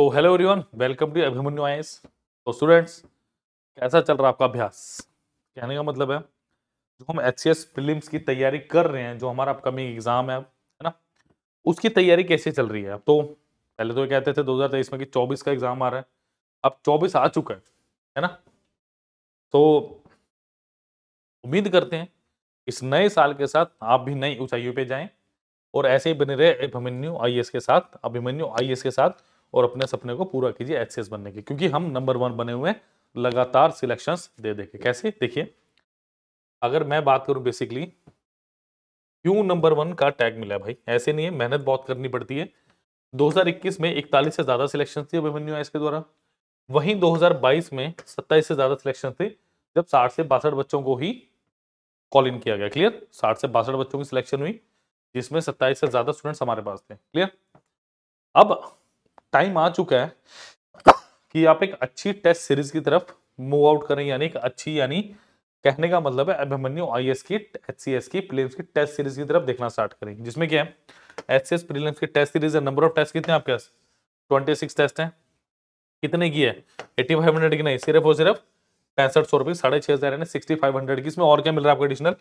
तो hello everyone welcome to Abhimanyu IAS तो students कैसा चल रहा है आपका अभ्यास कहने का मतलब है जो हम एच सी की तैयारी कर रहे हैं जो हमारा अपकमिंग एग्जाम है है ना उसकी तैयारी कैसे चल रही है अब तो पहले तो कहते थे 2023 में कि 24 का एग्जाम आ रहा है अब 24 आ चुका है है ना तो उम्मीद करते हैं इस नए साल के साथ आप भी नई ऊंचाइयों पर जाए और ऐसे ही बने रहे अभिमन्यु आई के साथ अभिमन्यु आई के साथ और अपने सपने को पूरा कीजिए एच बनने के क्योंकि हम नंबर वन बने हुए हैं लगातार सिलेक्शन दे देखे कैसे देखिए अगर मैं बात करूं बेसिकली क्यों नंबर वन का टैग मिला है भाई ऐसे नहीं है मेहनत बहुत करनी पड़ती है 2021 में 41 से ज़्यादा सिलेक्शन थी अभिमन्यु एस के द्वारा वहीं 2022 में 27 से ज़्यादा सिलेक्शन थे जब 60 से बासठ बच्चों को ही कॉल इन किया गया क्लियर 60 से बासठ बच्चों की सिलेक्शन हुई जिसमें 27 से ज़्यादा स्टूडेंट्स हमारे पास थे क्लियर अब टाइम आ चुका है कि आप एक अच्छी टेस्ट सीरीज की तरफ मूव आउट करें यानी एक अच्छी यानी कहने का मतलब है अभिमन्यु आई की एच सी एस की प्रीलिम्स की टेस्ट सीरीज की तरफ देखना स्टार्ट करें जिसमें क्या है एच सी एस प्रीलिम्स की टेस्ट सीरीज है नंबर ऑफ टेस्ट कितने आपके पास ट्वेंटी सिक्स टेस्ट हैं कितने की है एट्टी फाइव हंड्रेड की नहीं सिर्फ और सिर्फ पैंसठ सौ रुपये साढ़े छः हज़ार यानी सिक्सटी फाइव हंड्रेड की इसमें और क्या मिल रहा है आपको एडिशनल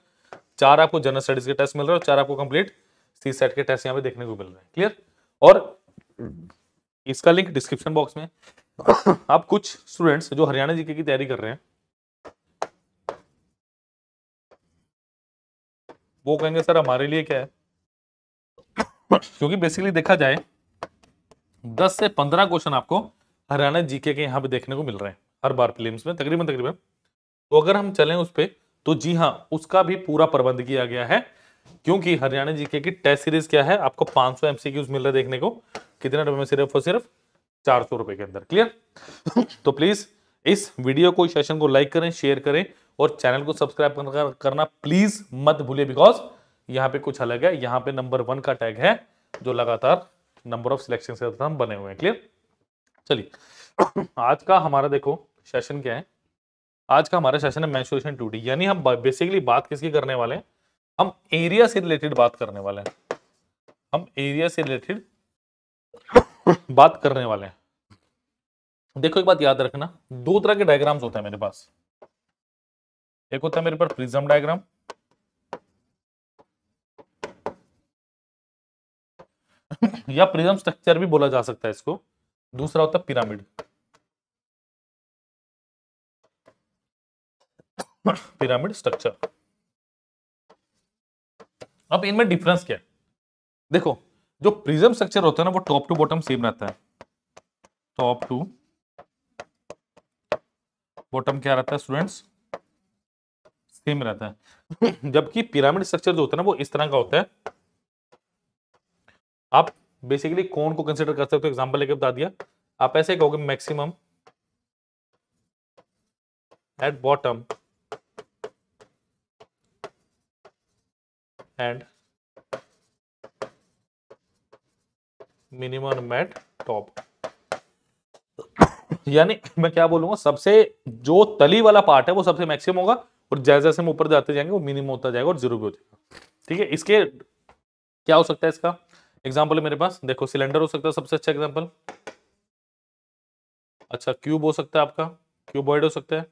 चार आपको जनरल स्टडीज के टेस्ट मिल रहे हैं और चार आपको कंप्लीट सी सेट के टेस्ट यहाँ पे देखने को मिल रहे हैं क्लियर और इसका लिंक डिस्क्रिप्शन बॉक्स में आप कुछ स्टूडेंट्स जो हरियाणा जीके की तैयारी कर रहे हैं वो कहेंगे सर हमारे लिए क्या है क्योंकि बेसिकली देखा जाए 10 से 15 क्वेश्चन आपको हरियाणा जीके के यहाँ पे देखने को मिल रहे हैं हर बार फिल्म्स में तकरीबन तकरीबन तो अगर हम चलें उस पर तो जी हाँ उसका भी पूरा प्रबंध किया गया है क्योंकि हरियाणा जीके की टेस्ट सीरीज क्या है आपको 500 एमसीक्यूज मिल रहे देखने को कितने रुपए में सिर्फ और सिर्फ चार सौ रुपए के अंदर क्लियर तो प्लीज इस वीडियो को सेशन को लाइक करें शेयर करें और चैनल को सब्सक्राइब करना प्लीज मत भूलिए बिकॉज यहाँ पे कुछ अलग है यहाँ पे नंबर वन का टैग है जो लगातार नंबर ऑफ सिलेक्शन से हम बने हुए हैं क्लियर चलिए आज का हमारा देखो सेशन क्या है आज का हमारा सेशन है मैंसुरेशन टू यानी हम बेसिकली बात किसकी करने वाले हैं हम एरिया से रिलेटेड बात करने वाले हैं हम एरिया से रिलेटेड बात करने वाले हैं देखो एक बात याद रखना दो तरह के डायग्राम्स होते हैं मेरे पास एक होता है मेरे पास प्रिज्म डायग्राम या प्रिज्म स्ट्रक्चर भी बोला जा सकता है इसको दूसरा होता है पिरामिड पिरामिड स्ट्रक्चर अब इनमें डिफरेंस क्या है देखो जो प्रिज्म स्ट्रक्चर होता है ना वो टॉप टू बॉटम सेम रहता है टॉप टू बॉटम क्या रहता है स्टूडेंट्स सेम रहता है जबकि पिरामिड स्ट्रक्चर जो होता है ना वो इस तरह का होता है आप बेसिकली कौन को कंसिडर कर सकते हो एग्जाम्पल लेके बता दिया आप ऐसे कहोगे maximum at bottom and minimum at top यानी मैं क्या बोलूंगा सबसे जो तली वाला पार्ट है वो सबसे मैक्सिमम होगा और जैसे जैसे हम ऊपर जाते जाएंगे वो मिनिमम होता जाएगा और जीरो भी हो जाएगा ठीक है इसके क्या हो सकता है इसका एग्जाम्पल है मेरे पास देखो सिलेंडर हो सकता है सबसे अच्छा एग्जाम्पल अच्छा क्यूब हो सकता है आपका क्यूबॉइड हो सकता है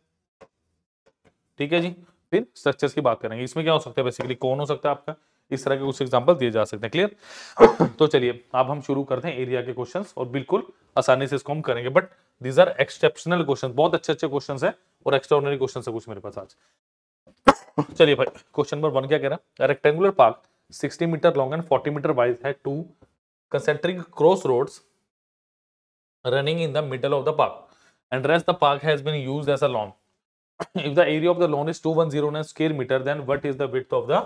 ठीक है जी फिर स्ट्रक्चर्स की बात करेंगे इसमें क्या हो सकता है बेसिकली कौन हो सकता है आपका इस तरह के कुछ एग्जाम्पल दिए जा सकते हैं क्लियर तो चलिए अब हम शुरू करते हैं एरिया के क्वेश्चन और बिल्कुल आसानी से इसको हम करेंगे but these are exceptional question बहुत अच्छे अच्छे क्वेश्चन है और एक्स्ट्रॉर्डनरी क्वेश्चन है कुछ मेरे पास आज चलिए भाई क्वेश्चन नंबर वन क्या कह रहा है rectangular park 60 metre long and 40 metre wide है two concentric cross roads running in the middle of the park and rest the park has been used as a lawn if the if the area of the lawn is 2109 square metre then what is the width of the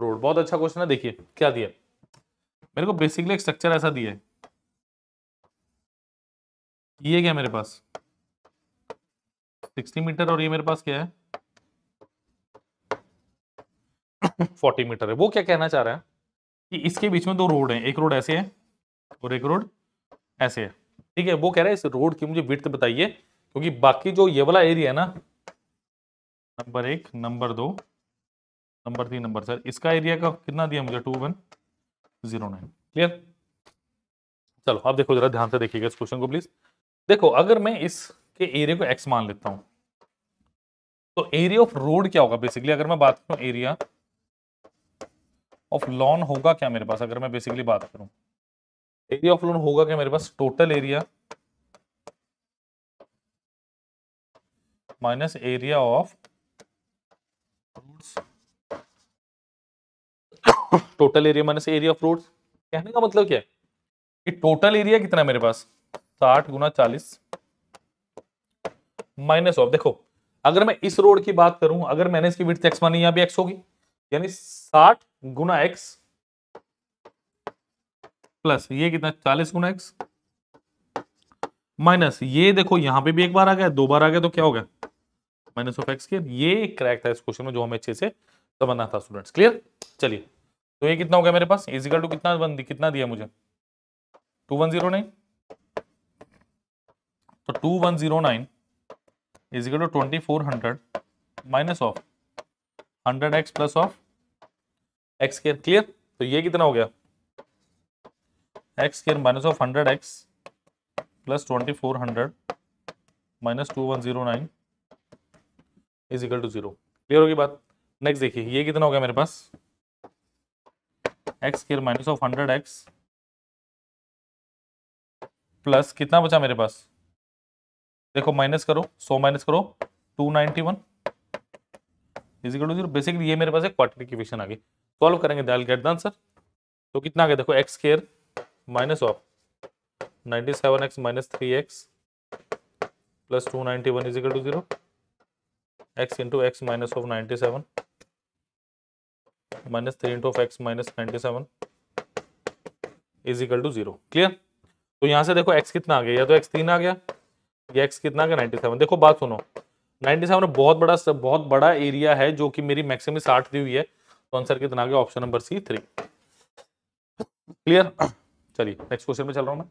road बहुत अच्छा question है देखिए क्या दिया मेरे को basically एक structure ऐसा दिया है ये क्या मेरे पास 60 मीटर और ये मेरे पास क्या है 40 मीटर है वो क्या कहना चाह रहा है कि इसके बीच में दो रोड हैं एक रोड ऐसे है और एक रोड ऐसे है ठीक है वो कह रहा है इस रोड की मुझे विर्थ बताइए क्योंकि बाकी जो ये वाला एरिया है ना नंबर एक नंबर दो नंबर तीन नंबर चार इसका एरिया का कितना दिया मुझे two one zero nine clear चलो आप देखो जरा ध्यान से देखिएगा इस क्वेश्चन को प्लीज देखो अगर मैं इसके एरिया को एक्स मान लेता हूं तो एरिया ऑफ रोड क्या होगा बेसिकली अगर मैं बात करूं एरिया ऑफ लॉन होगा क्या मेरे पास अगर मैं बेसिकली बात करूं एरिया ऑफ लॉन होगा क्या मेरे पास total area minus area of total area minus area of route कहने का मतलब क्या है कि टोटल एरिया कितना है मेरे पास साठ गुना चालीस माइनस ऑफ देखो अगर मैं इस रोड की बात करूं अगर मैंने इसकी विथ एक्स मानी यहां भी एक्स होगी यानी साठ गुना एक्स प्लस ये कितना चालीस गुना एक्स माइनस ये देखो यहां पे भी एक बार आ गया दो बार आ गया तो क्या हो गया माइनस ऑफ एक्स के ये एक क्रैक था इस क्वेश्चन में जो हमें अच्छे से समझना था स्टूडेंट्स क्लियर चलिए तो ये कितना हो गया मेरे पास इजिकल टू कितना बन कितना दिया मुझे टू वन जीरो नाइन तो two one zero nine is equal to twenty four hundred minus of hundred X plus of X square clear तो ये कितना हो गया X square minus of hundred X plus twenty four hundred minus two one zero nine is equal to zero clear होगी बात next देखिए ये कितना हो गया मेरे पास X square minus of hundred X plus कितना बचा मेरे पास देखो माइनस करो सो माइनस करो two ninety one is equal to zero basically ये मेरे पास एक क्वार्टर की इक्वेशन आ गई सॉल्व करेंगे दैल गेट द आंसर तो कितना आ गया देखो X square minus of ninety seven X minus three X plus two ninety one is equal to zero X into X minus of ninety seven minus three into of X minus ninety seven is equal to zero clear तो यहां से देखो x कितना आ गया या तो x तीन आ गया या एक्स कितना आ गया नाइन्टी सेवन देखो बात सुनो नाइन्टी सेवन बहुत बड़ा बहुत बड़ा एरिया है जो कि मेरी मैक्सिमम साठ दी हुई है तो आंसर कितना आ गया option number C three clear चलिए नेक्स्ट क्वेश्चन में चल रहा हूं मैं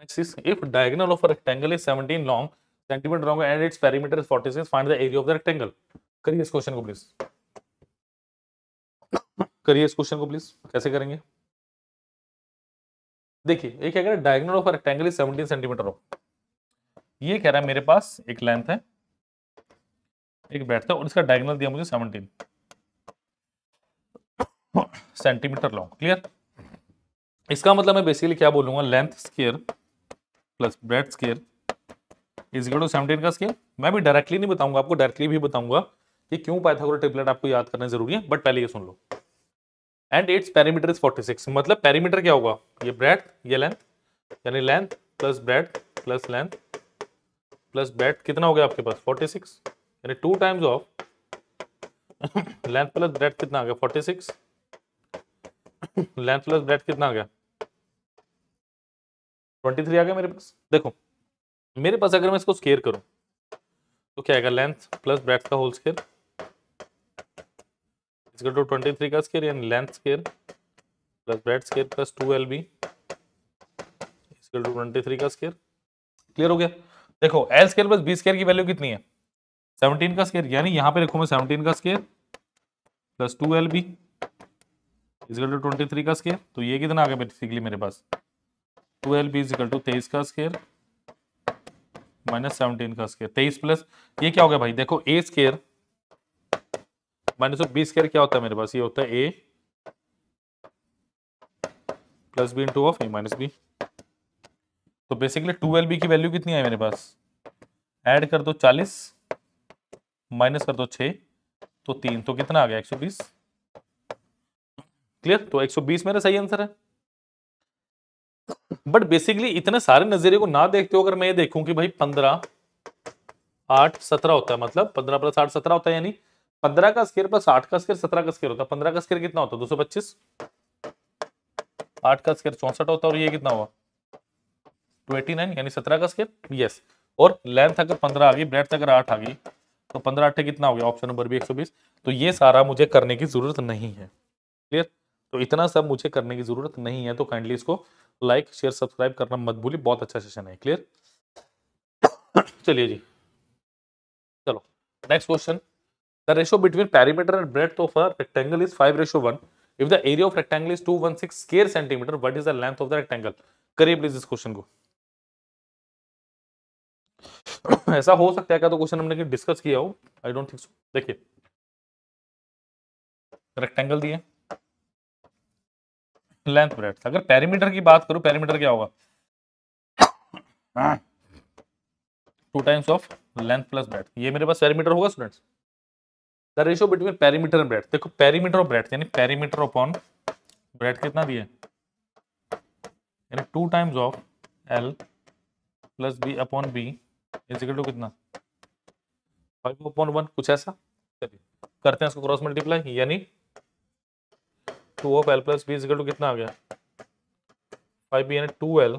next is if diagonal of a rectangle is 17 long centimetre long and its perimeter is 46 find the area of the rectangle करिए इस क्वेश्चन को प्लीज करिए इस क्वेश्चन को प्लीज कैसे करेंगे देखिए ये क्या कह रहा है diagonal of rectangle is 17 centimetre of ये कह रहा है मेरे पास एक लेंथ है एक ब्रेथ है और इसका डायगोनल दिया मुझे 17 सेंटीमीटर लॉन्ग क्लियर इसका मतलब मैं बेसिकली क्या बोलूंगा length square plus breadth square is equal to seventeen का स्केल मैं भी डायरेक्टली नहीं बताऊंगा आपको डायरेक्टली भी बताऊंगा कि क्यों पाइथागोरस ट्रिपलेट आपको याद करना जरूरी है बट पहले ये सुन लो and its parameter is forty six मतलब पैरामीटर क्या होगा ये ब्रेथ ये लेंथ यानी length plus breadth plus length plus breadth कितना हो गया आपके पास फोर्टी सिक्स यानी two times of length plus breadth कितना आ गया forty six length plus breadth कितना आ गया ट्वेंटी थ्री आ गया मेरे पास देखो मेरे पास अगर मैं इसको स्केयर करूं तो क्या आएगा लेंथ प्लस ब्रेथ का होल स्केयर इसका टू ट्वेंटी थ्री का स्केयर यानी length square plus breadth square plus two L B इसका टू ट्वेंटी थ्री का स्केयर क्लियर हो गया देखो L square plus B square की वैल्यू कितनी है सेवनटीन का स्केयर यानी यहाँ पे लिखूँ मैं सेवनटीन का square plus two L B is equal to twenty three का स्केयर तो ये कितना आ गया बेसिकली मेरे पास two L B is equal to तेईस का स्केयर माइनस सेवनटीन का स्केयर तेईस प्लस ये क्या हो गया भाई देखो A square minus B square क्या होता है मेरे पास ये होता है A plus B into of A minus B तो बेसिकली टू एल बी की वैल्यू कितनी है मेरे पास ऐड कर दो चालीस माइनस कर दो छ तो तीन तो कितना आ गया एक सौ बीस क्लियर तो एक सौ बीस मेरा सही आंसर है बट बेसिकली इतने सारे नजरिए को ना देखते हो अगर मैं ये देखूं कि भाई पंद्रह आठ सत्रह होता है मतलब पंद्रह प्लस आठ सत्रह होता है यानी पंद्रह का स्केयर प्लस आठ का स्केयर सत्रह का स्केयर होता है पंद्रह का स्केयर कितना होता है दो सौ पच्चीस आठ का स्केयर चौसठ होता है और ये कितना हुआ ट्वेंटी नाइन यानी सत्रह का स्केयर यस और लेंथ अगर पंद्रह आ गई ब्रेथ अगर आठ आ गई तो पंद्रह आठ कितना हो गया ऑप्शन नंबर भी एक सौ बीस तो ये सारा मुझे करने की जरूरत नहीं है क्लियर तो इतना सब मुझे करने की ज़रूरत नहीं है तो काइंडली इसको लाइक शेयर सब्सक्राइब करना मत भूलिए बहुत अच्छा सेशन है क्लियर चलिए जी चलो next question the ratio between perimeter and breadth of rectangle is five ratio one if the area of rectangle is two one six square centimetre what is the length of the rectangle करिए please इस क्वेश्चन को ऐसा हो सकता है क्या तो क्वेश्चन हमने डिस्कस किया हो आई डोंट थिंक सो देखिए रेक्टेंगल दिए लेंथ ब्रेथ अगर पैरीमीटर की बात करूं पैरीमीटर क्या होगा two times of length plus breadth ये मेरे पास पैरीमीटर होगा students the ratio between perimeter and breadth देखो पैरीमीटर ऑफ ब्रेथ यानी पैरीमीटर अपॉन ब्रेथ कितना दिए two times of L plus B upon B is equal to कितना फाइव अपॉन वन कुछ ऐसा चलिए करते हैं इसको क्रॉस मल्टीप्लाई यानी two of L plus B is equal to कितना आ गया फाइव बी यानी two L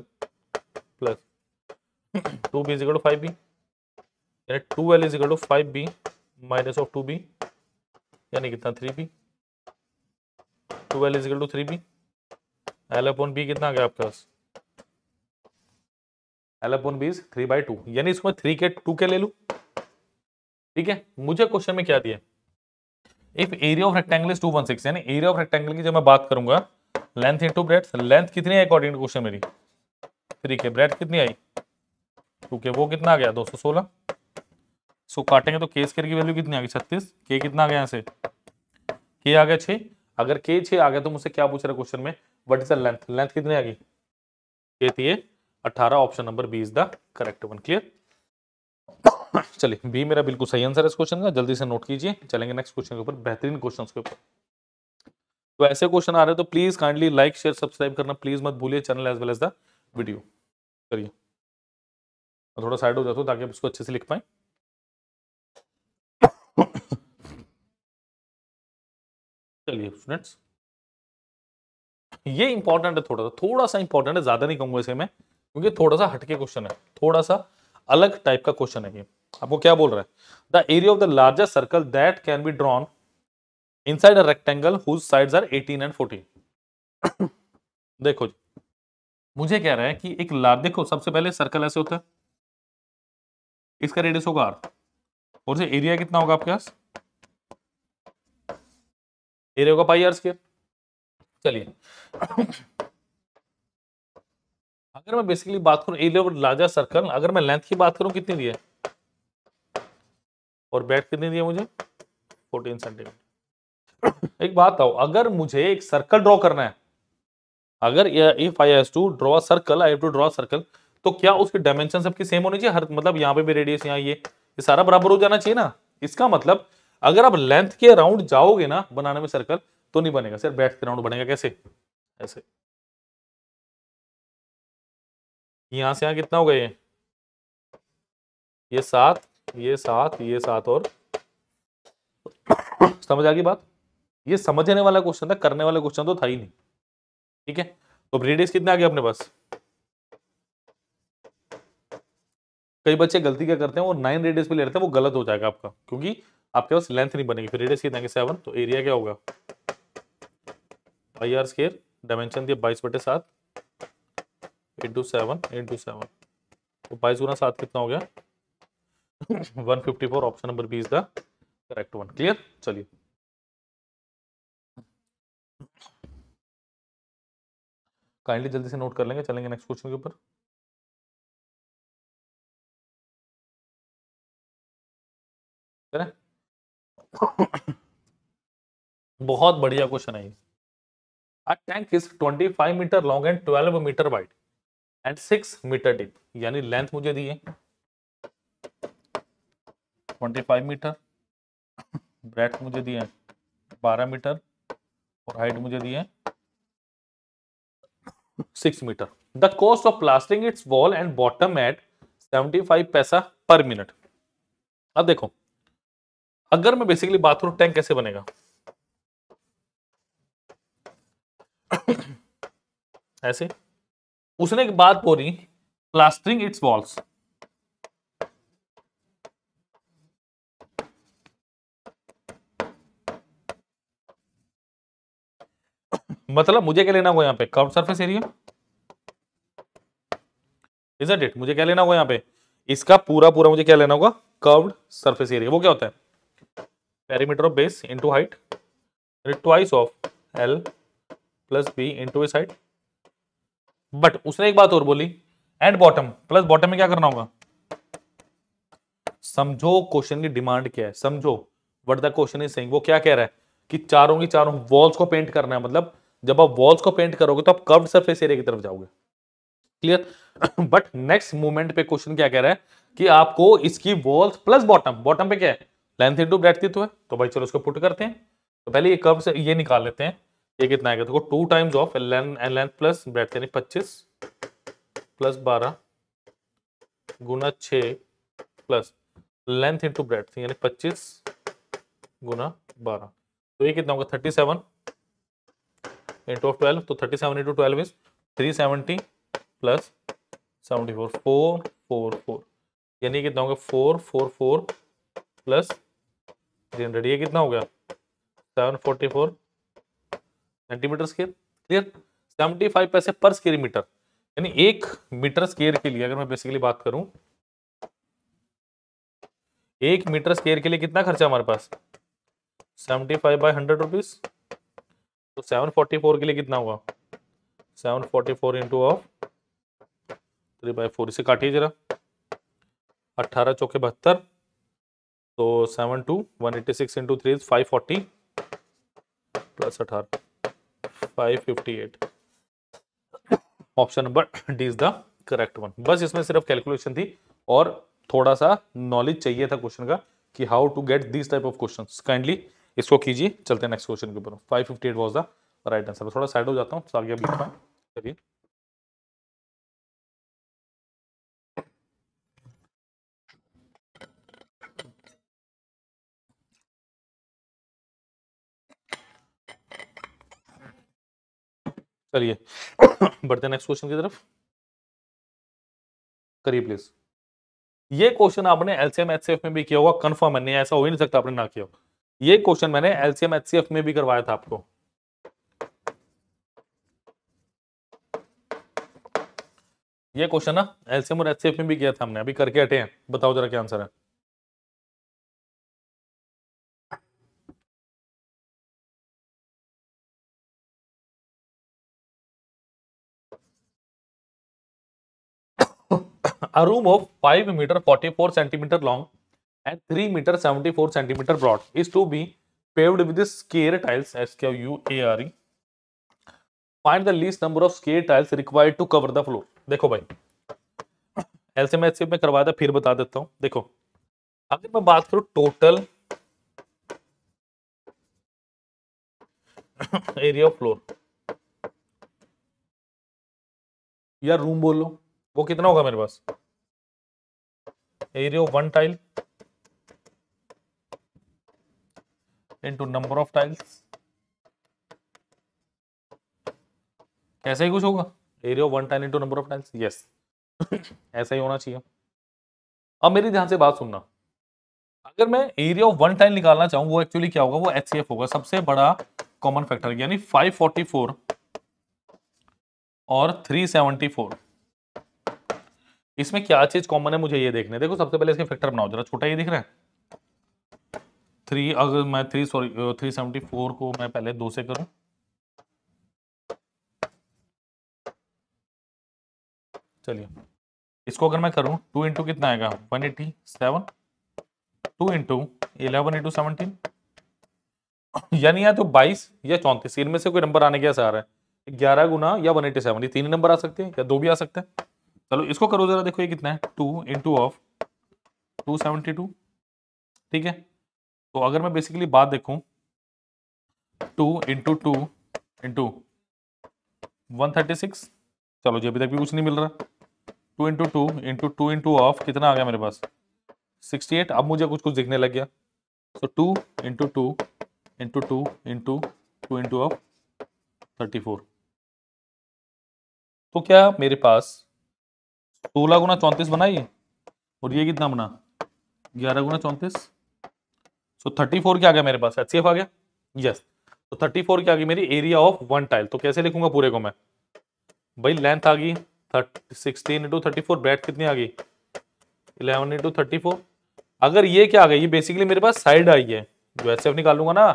plus two B is equal to five B यानी two L is equal to five B minus of two B यानी कितना three B two L is equal to three B L upon B कितना आ गया आपके पास L upon B is three by two यानी इसमें थ्री के टू के ले लू ठीक है मुझे क्वेश्चन में क्या दिया if area of rectangle is two one six यानी एरिया ऑफ रेक्टेंगल की जब मैं बात करूंगा लेंथ इनटू ब्रेथ लेंथ कितनी है अकॉर्डिंग क्वेश्चन मेरी 3k ब्रेड कितनी आई क्योंकि वो कितना आ गया दो सौ सोलह सो काटेंगे तो के स्केयर की वैल्यू कितनी आ गई छत्तीस के कितना आ गया यहाँ से के आ गया 6 अगर के 6 आ गया तो मुझसे क्या पूछ रहा है क्वेश्चन में वट इज द लेंथ कितनी आ गई के थी अठारह option number B is the correct one clear चलिए बी मेरा बिल्कुल सही आंसर है इस क्वेश्चन का जल्दी से नोट कीजिए चलेंगे नेक्स्ट क्वेश्चन के ऊपर बेहतरीन क्वेश्चन के ऊपर तो ऐसे क्वेश्चन आ रहे हैं तो please kindly like share subscribe करना प्लीज मत भूलिए channel as well as the video करिए थोड़ा साइड हो जाता हूँ ताकि आप उसको अच्छे से लिख पाए चलिए स्टूडेंट्स ये इंपॉर्टेंट है थोड़ा सा थोड़ा सा इंपॉर्टेंट है ज्यादा नहीं कहूंगा इसे मैं क्योंकि थोड़ा सा हटके क्वेश्चन है थोड़ा सा अलग टाइप का क्वेश्चन है ये आपको क्या बोल रहा है the area of the largest circle that can be drawn inside a rectangle whose sides are eighteen and fourteen देखो जी मुझे कह रहा है कि एक लार्ज देखो सबसे पहले सर्कल ऐसे होता है इसका रेडियस होगा आर और से एरिया कितना होगा आपके पास एरिया होगा पाई आर स्केयर चलिए अगर मैं बेसिकली बात करूं एरिया ऑफ लार्जर सर्कल अगर मैं लेंथ की बात करूं कितनी दी है और बैट कितनी दी है मुझे फोर्टीन सेंटीमीटर एक बात आओ अगर मुझे एक सर्कल ड्रॉ करना है अगर if I has to draw circle I have to draw circle तो क्या उसकी डायमेंशन सबकी सेम होनी चाहिए हर मतलब यहाँ पे भी रेडियस यहाँ ये ये सारा बराबर हो जाना चाहिए ना इसका मतलब अगर आप लेंथ के अराउंड जाओगे ना बनाने में सर्कल तो नहीं बनेगा सर बैठ के अराउंड बनेगा कैसे ऐसे यहाँ से यहाँ कितना हो गए ये ये सात ये सात ये सात और समझ आ गई बात ये समझने वाला क्वेश्चन था करने वाला क्वेश्चन तो था ही नहीं ठीक है तो रेडियस कितने आ गया अपने पास कई बच्चे गलती क्या करते हैं वो नाइन रेडियस पे ले लेते हैं वो गलत हो जाएगा आपका क्योंकि आपके पास लेंथ नहीं बनेगी फिर रेडियस कितना सेवन तो एरिया क्या होगा आई आर स्केर डायमेंशन दिया बाईस बटे साथ eight two seven eight two seven तो बाईस गुना सात कितना हो गया one fifty four option number B is the correct one clear चलिए काइंडली जल्दी से नोट कर लेंगे चलेंगे नेक्स्ट क्वेश्चन के ऊपर बहुत बढ़िया क्वेश्चन है ये tank is is 25 metre long and 12 metre wide and six metre deep यानी लेंथ मुझे दी है ट्वेंटी फाइव मीटर ब्रेथ मुझे दी है बारह मीटर और हाइट मुझे दी है six metre the cost of plastering its wall and bottom at seventy five paisa per minute अब देखो अगर मैं बेसिकली बात करूं टैंक कैसे बनेगा ऐसे उसने एक बात बोली प्लास्टरिंग इट्स वॉल्स मतलब मुझे क्या लेना होगा यहां पे curve surface area is it मुझे क्या लेना होगा यहां पे इसका पूरा पूरा मुझे क्या लेना होगा कर्व्ड सरफेस एरिया वो क्या होता है perimeter of base into height twice of L plus B into इस साइड बट उसने एक बात और बोली एंड बॉटम प्लस बॉटम में क्या करना होगा समझो क्वेश्चन की डिमांड क्या है समझो what the question is saying वो क्या कह रहा है कि चारों की चारों वॉल्स को पेंट करना है मतलब जब आप वॉल्स को पेंट करोगे तो आप कर्व सरफेस एरिया की तरफ जाओगे क्लियर बट नेक्स्ट मूवमेंट पे क्वेश्चन क्या कह रहा है कि आपको इसकी वॉल्स प्लस बॉटम बॉटम पे क्या है लेंथ इनटू ब्रेथ की तो है तो भाई चलो उसको पुट करते हैं तो पहले ये कर्व से ये निकाल लेते हैं ये कितना आएगा देखो two times of L N L N plus breadth यानी पच्चीस प्लस बारह गुना छ प्लस लेंथ इनटू ब्रेथ यानी पच्चीस गुना बारह तो ये कितना होगा thirty seven into of twelve तो thirty seven into twelve is three seventy plus seventy four four four four यानी कितना होगा four four four plus three hundred ये कितना हो गया seven forty four centimetre square clear seventy five paise per square metre यानी एक मीटर स्केयर के लिए अगर मैं बेसिकली बात करूं एक मीटर स्केयर के लिए कितना खर्चा हमारे पास seventy five by hundred rupees तो सेवन फोर्टी फोर के लिए कितना हुआ seven forty four into of three by four इसे काटिए जरा अट्ठारह चौके बहत्तर तो seven two one eighty six into three five forty plus अठारह 558 option number D is the correct one बस इसमें सिर्फ कैलकुलेशन थी और थोड़ा सा नॉलेज चाहिए था क्वेश्चन का कि how to get this type of question kindly इसको कीजिए चलते हैं नेक्स्ट क्वेश्चन के ऊपर five fifty eight was the right answer थोड़ा साइड हो जाता हूँ चलिए चलिए बढ़ते हैं नेक्स्ट क्वेश्चन की तरफ करिए प्लीज ये क्वेश्चन आपने एलसीएम एचसीएफ में भी किया होगा कंफर्म है नहीं ऐसा हो ही नहीं सकता आपने ना किया ये क्वेश्चन मैंने एलसीएम एचसीएफ में भी करवाया था आपको ये क्वेश्चन ना एलसीएम और एचसीएफ में भी किया था हमने अभी करके हटे हैं बताओ जरा क्या आंसर है a room of 5 meter 44 centimeter long and 3 meter 74 centimeter broad is to be paved with square tiles SQUARE. Find the least number of square tiles required to cover the floor. देखो भाई ऐसे मैं ऐसे में करवाया था फिर बता देता हूँ देखो अगर मैं बात करूँ टोटल एरिया ऑफ फ्लोर या रूम बोलो वो कितना होगा मेरे पास aerobantile into number of tiles ऐसा ही कुछ होगा area one tile into number of tiles yes ऐसा ही होना चाहिए अब मेरी ध्यान से बात सुनना अगर मैं एरिया ऑफ वन टाइल निकालना चाहूं वो एक्चुअली क्या होगा वो एच होगा सबसे बड़ा कॉमन फैक्टर यानी 544 और 374 इसमें क्या चीज कॉमन है मुझे ये देखने देखो सबसे पहले इसके फैक्टर बनाओ जरा छोटा ये दिख रहा है थ्री अगर मैं three sorry three seventy four को मैं पहले दो से करूं चलिए इसको अगर मैं करूं टू इंटू कितना आएगा one eighty seven two into eleven into seventeen यानी या तो बाईस या चौंतीस इनमें से कोई नंबर आने के आसार है ग्यारह गुना या वन एटी सेवन ये तीन नंबर आ सकते हैं या दो भी आ सकते हैं चलो इसको करो जरा देखो ये कितना है two into of two seventy two ठीक है तो अगर मैं बेसिकली बात देखूं two into two into one thirty six चलो जी अभी तक भी कुछ नहीं मिल रहा two into two into two into of कितना आ गया मेरे पास सिक्सटी एट अब मुझे कुछ कुछ दिखने लग गया so two into two into two into two into of thirty four तो क्या मेरे पास सोलह गुना चौंतीस बना और ये कितना बना ग्यारह गुना चौंतीस सो थर्टी फोर क्या आ गया मेरे पास एच आ गया यस तो थर्टी फोर क्या आ गई मेरी एरिया ऑफ वन टाइल तो कैसे लिखूंगा पूरे को मैं भाई लेंथ आ गई sixteen into thirty four breadth कितनी आ गई इलेवन इंटू थर्टी फोर अगर ये क्या आ गई ये बेसिकली मेरे पास साइड आई है जो एस निकालूंगा ना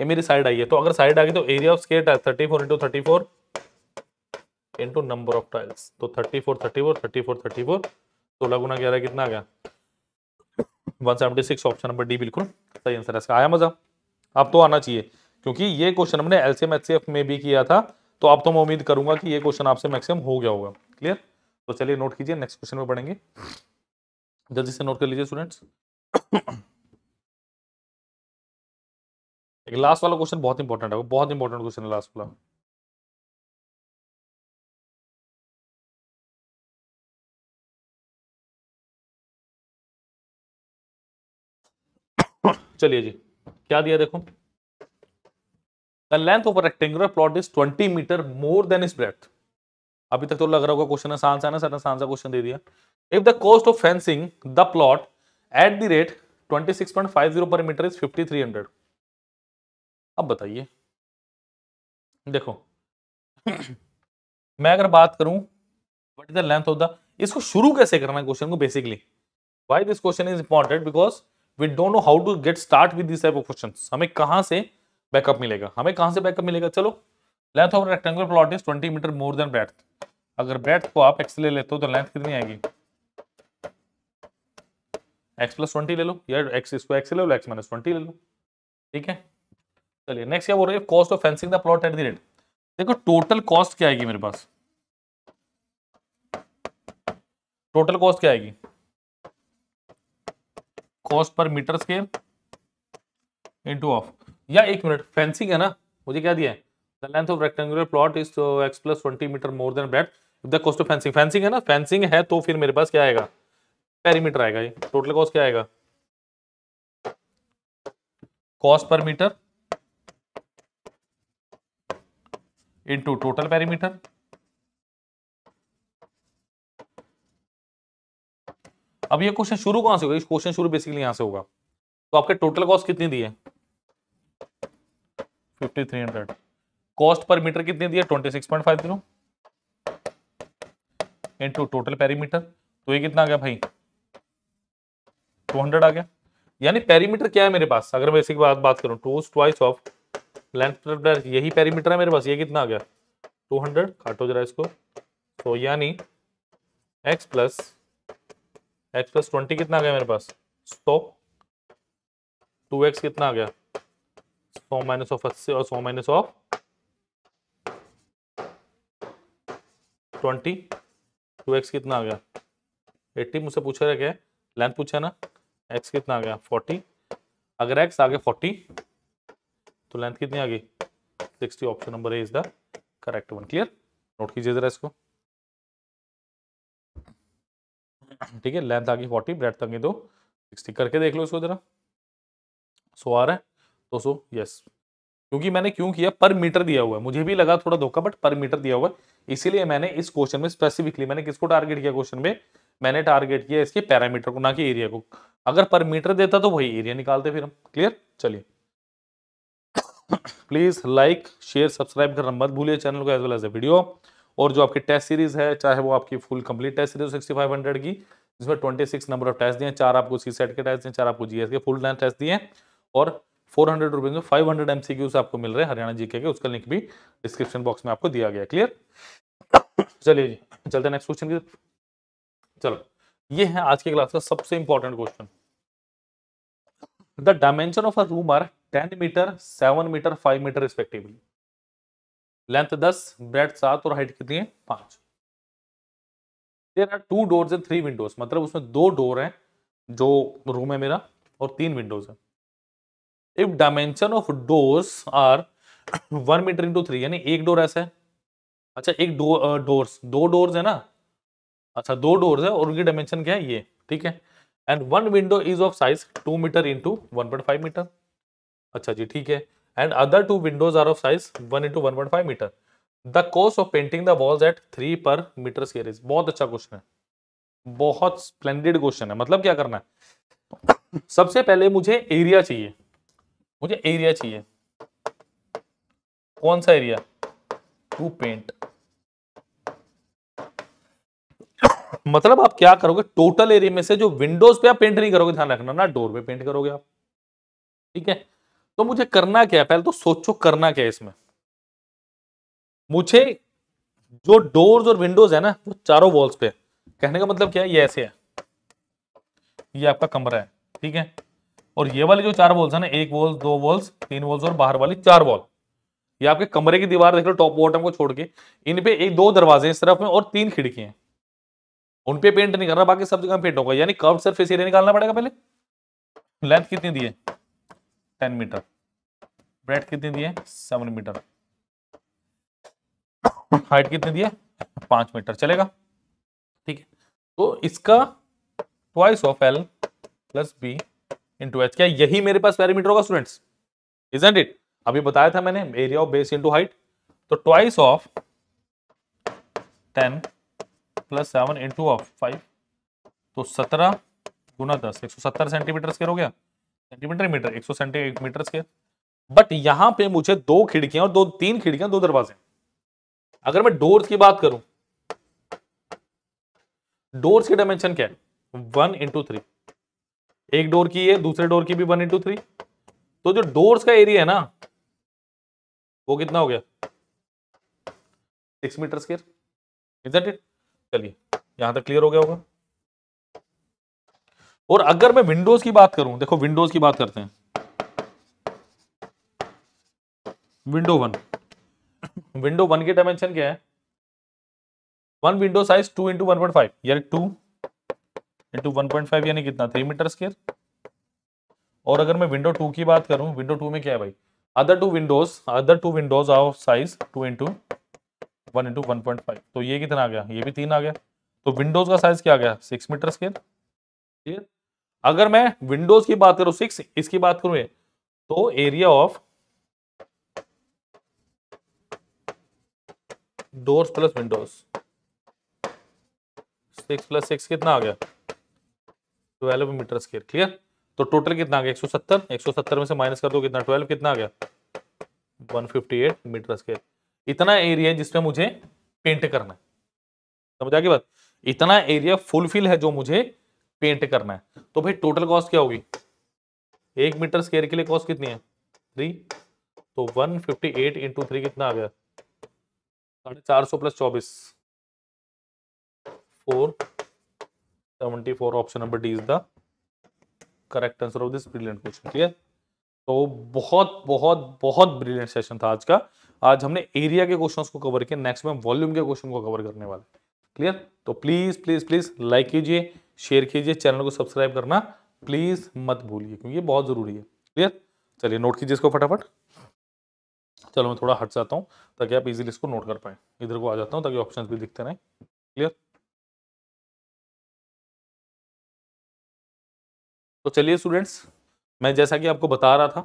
ये मेरी साइड आई है तो अगर साइड आ गई तो एरिया ऑफ स्केट है thirty four into thirty four into number of tiles तो thirty four thirty four thirty four thirty four सोलह गुना ग्यारह कितना आ गया one seventy six option number D बिल्कुल सही आंसर है इसका आया मजा अब तो आना चाहिए क्योंकि ये क्वेश्चन हमने एलसीएम एचसीएफ में भी किया था तो अब तो मैं उम्मीद करूंगा कि ये क्वेश्चन आपसे मैक्सिमम हो गया होगा क्लियर तो चलिए नोट कीजिए नेक्स्ट क्वेश्चन में पढ़ेंगे जल्दी से नोट कर लीजिए स्टूडेंट्स लास्ट वाला क्वेश्चन बहुत इंपॉर्टेंट है बहुत इंपॉर्टेंट क्वेश्चन है लास्ट वाला चलिए जी क्या दिया देखो the length of rectangular plot is 20 metre more than is breadth अभी तक तो लग रहा होगा क्वेश्चन आसान सा ना सर आसान सा क्वेश्चन दे दिया if the cost of fencing the plot at the rate 26.50 per metre is 5300 अब बताइए देखो मैं अगर बात करूं what is the length of the इसको शुरू कैसे करना है क्वेश्चन को basically why this question is important because we don't know how to get start with this type of question हमें कहाँ से बैकअप मिलेगा हमें कहाँ से बैकअप मिलेगा चलो length of rectangular plot is twenty metre more than breadth अगर ब्रेथ को आप एक्स ले लेते हो तो लेंथ कितनी आएगी एक्स प्लस ट्वेंटी ले लो या एक्स इसको एक्स ले लो एक्स माइनस ट्वेंटी ले लो ठीक है चलिए नेक्स्ट क्या बोल रहे हैं cost of fencing the plot at the rate देखो टोटल कॉस्ट क्या आएगी मेरे पास टोटल कॉस्ट क्या आएगी cost per metre square into of या एक मिनट फेंसिंग है ना मुझे क्या दिया है the length of rectangular plot is X plus twenty metre more than breadth if the cost of fencing fencing है ना फेंसिंग है तो फिर मेरे पास क्या आएगा पेरीमीटर आएगा ये टोटल कॉस्ट क्या आएगा cost per metre into total perimeter अब ये क्वेश्चन शुरू कहां से होगा इस क्वेश्चन शुरू बेसिकली यहां से होगा तो आपके टोटल कॉस्ट कितनी दी है fifty three hundred cost per metre कितनी दी है twenty six point five kilo into total perimeter तो ये कितना आ गया भाई टू हंड्रेड आ गया यानी पेरीमीटर क्या है मेरे पास अगर बेसिक बात बात करूं टू ट्वाइस ऑफ लेंथ यही पेरीमीटर है मेरे पास ये कितना आ गया टू हंड्रेड काटो जरा इसको तो यानी X plus X plus twenty कितना आ गया मेरे पास सौ टू एक्स कितना आ गया सौ माइनस ऑफ अस्सी और सौ minus of twenty two X कितना आ गया एट्टी मुझसे पूछा रहा क्या लेंथ पूछा ना एक्स कितना आ गया फोर्टी अगर एक्स आ गया फोर्टी तो लेंथ कितनी आ गई sixty option number A is the correct one clear note कीजिए जरा इसको ठीक है लेंथ आ गई फोर्टी ब्रेथ आ गई दो सिक्सटी करके देख लो इसको ज़रा सो आ रहा है दो तो सो यस क्योंकि मैंने क्यों किया पर मीटर दिया हुआ है मुझे भी लगा थोड़ा धोखा बट पर मीटर दिया हुआ है इसीलिए मैंने इस क्वेश्चन में स्पेसिफिकली मैंने किसको टारगेट किया क्वेश्चन में मैंने टारगेट किया इसके पैरामीटर को ना कि एरिया को अगर पर मीटर देता तो वही एरिया निकालते फिर हम क्लियर चलिए प्लीज लाइक शेयर सब्सक्राइब करना मत भूलिए चैनल को as well as a video और जो आपकी टेस्ट सीरीज है चाहे वो आपकी full complete test series sixty five hundred की जिसमें twenty six number of test दिए चार आपको सी सेट के टेस्ट दिए चार आपको जीएस के फुल लेंथ टेस्ट दिए और फोर हंड्रेड रुपीज में फाइव हंड्रेड एमसीक्यूज आपको मिल रहे हैं हरियाणा जीके के उसका लिंक भी डिस्क्रिप्शन बॉक्स में आपको दिया गया क्लियर चलिए जी चलते नेक्स्ट क्वेश्चन की चलो ये है आज की क्लास का सबसे important question the dimension of a room are ten metre seven metre five metre respectively length दस ब्रेड सात और हाइट कितनी है पांच there are two doors and three windows मतलब उसमें दो डोर हैं जो रूम है मेरा और तीन विंडोज है if dimension of doors are one metre into three यानी एक डोर ऐसा है अच्छा एक डो डोर्स दो डोर्स है ना अच्छा दो डोर्स है और उनकी डायमेंशन क्या है ये ठीक है and one window is of size two metre into one point five metre अच्छा जी ठीक है and other two windows are of size one into one point five metre the cost of painting the walls at three per metre square is बहुत अच्छा question है बहुत splendid question है मतलब क्या करना है सबसे पहले मुझे एरिया चाहिए मुझे एरिया चाहिए कौन सा एरिया टू पेंट मतलब आप क्या करोगे टोटल एरिया में से जो विंडोज पे आप पेंट नहीं करोगे ध्यान रखना ना डोर पे पेंट करोगे आप ठीक है तो मुझे करना क्या है पहले तो सोचो करना क्या है इसमें मुझे जो डोर्स और विंडोज है ना वो चारों वॉल्स पे कहने का मतलब क्या है ये ऐसे है ये आपका कमरा है ठीक है और ये वाले जो चार वॉल्स है ना एक वॉल्स दो वॉल्स तीन वॉल्स और बाहर वाली चार वॉल ये आपके कमरे की दीवार देख लो टॉप बॉटम को छोड़ के इनपे एक दो दरवाजे इस तरफ में और तीन खिड़की हैं उनपे पेंट नहीं करना बाकी सब जगह पेंट होगा यानी कर्व सरफेस एरिया निकालना पड़ेगा पहले लेंथ कितनी दी है टेन मीटर ब्रेथ कितनी दी है सेवन मीटर हाइट कितनी दी है पांच मीटर चलेगा ठीक है तो इसका twice of L plus B into H क्या यही मेरे पास पैरामीटर होगा स्टूडेंट्स इजेंट इट अभी बताया था मैंने area of base into height तो twice of ten plus seven into of five तो सत्रह गुना दस एक सौ सत्तर सेंटीमीटर स्केयर हो गया सेंटीमीटर मीटर एक सौ सेंटीमीटर स्केयर बट यहां पे मुझे दो खिड़कियां और दो तीन खिड़कियां दो दरवाजे अगर मैं डोर्स की बात करूं डोर्स की डायमेंशन क्या है वन इंटू थ्री एक डोर की है दूसरे डोर की भी वन इंटू थ्री तो जो डोर्स का एरिया है ना वो कितना हो गया six metre square is that it चलिए यहां तक क्लियर हो गया होगा और अगर मैं विंडोज की बात करूं देखो विंडोज की बात करते हैं विंडो वन विंडो वन के डायमेंशन क्या है one window size two into one point five यानी two into one point five यानी कितना थ्री मीटर स्केयर और अगर मैं विंडो टू की बात करूं विंडो टू में क्या है भाई other two windows other two windows of size two into one into one point five तो ये कितना आ गया ये भी तीन आ गया तो विंडोज का साइज क्या आ गया सिक्स मीटर स्केयर क्लियर अगर मैं विंडोज की बात करूँ सिक्स इसकी बात करूँ तो area of doors plus windows six plus six कितना आ गया ट्वेल्व मीटर स्केयर क्लियर तो टोटल कितना आ गया एक सौ सत्तर एक सौ सत्तर में से माइनस कर दो कितना ट्वेल्व कितना आ गया one fifty eight metre square इतना एरिया जिसमें मुझे पेंट करना है समझ आगे बात इतना एरिया फुलफिल है जो मुझे पेंट करना है तो भाई टोटल कॉस्ट क्या होगी एक मीटर स्केयर के लिए कॉस्ट कितनी है थ्री तो one fifty eight into three कितना आ गया साढ़े चार सौ प्लस चौबीस four seventy four option number D is the correct answer of this brilliant question ठीक है तो बहुत बहुत बहुत ब्रिलियंट सेशन था आज का आज हमने एरिया के क्वेश्चंस को कवर किया नेक्स्ट में वॉल्यूम के क्वेश्चन को कवर करने वाले क्लियर तो प्लीज प्लीज प्लीज लाइक कीजिए शेयर कीजिए चैनल को सब्सक्राइब करना प्लीज मत भूलिए क्योंकि ये बहुत जरूरी है क्लियर चलिए नोट कीजिए इसको फटाफट चलो मैं थोड़ा हट जाता हूँ ताकि आप इजीली इसको नोट कर पाए इधर को आ जाता हूँ ताकि ऑप्शंस भी दिखते रहें क्लियर तो चलिए स्टूडेंट्स मैं जैसा कि आपको बता रहा था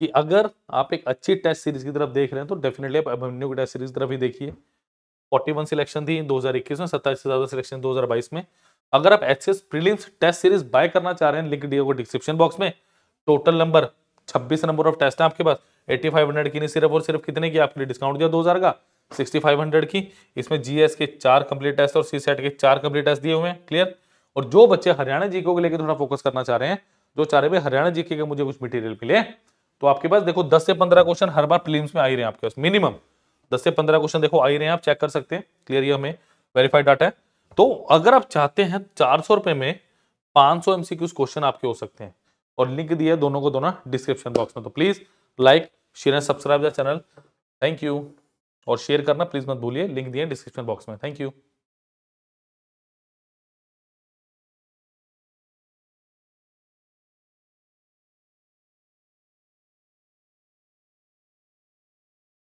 कि अगर आप एक अच्छी टेस्ट सीरीज की तरफ देख रहे हैं तो डेफिनेटली आप अभिमन्यु की टेस्ट सीरीज की तरफ ही देखिए 41 सिलेक्शन थी 2021 में सत्ताईस से ज़्यादा सिलेक्शन 2022 में अगर आप H S prelims test series buy करना चाह रहे हैं लिंक दिया को डिस्क्रिप्शन बॉक्स में टोटल नंबर छब्बीस नंबर ऑफ टेस्ट है आपके पास एट्टी फाइव हंड्रेड की नहीं सिर्फ और सिर्फ कितने की आपके लिए डिस्काउंट दिया दो हज़ार का सिक्सटी फाइव हंड्रेड की इसमें जीएस के चार कंप्लीट टेस्ट और सी सेट के चार कंप्लीट टेस्ट दिए हुए हैं क्लियर और जो बच्चे हरियाणा जीके को लेकर थोड़ा फोकस करना चाह रहे हैं जो चाह रहे हैं हरियाणा जीके का मुझे कुछ मटेरियल मिले तो आपके पास देखो दस से पंद्रह क्वेश्चन हर बार प्लीम्स में आ रहे हैं आपके पास मिनिमम दस से पंद्रह क्वेश्चन देखो आ रहे हैं आप चेक कर सकते हैं क्लियर ये हमें वेरीफाइड डाटा है तो अगर आप चाहते हैं चार सौ रुपये में पाँच सौ एमसीक्यूज क्वेश्चन आपके हो सकते हैं और लिंक दिया दोनों को दोनों डिस्क्रिप्शन बॉक्स में तो please like share and subscribe the channel thank you और शेयर करना प्लीज़ मत भूलिए लिंक दिए डिस्क्रिप्शन बॉक्स में थैंक यू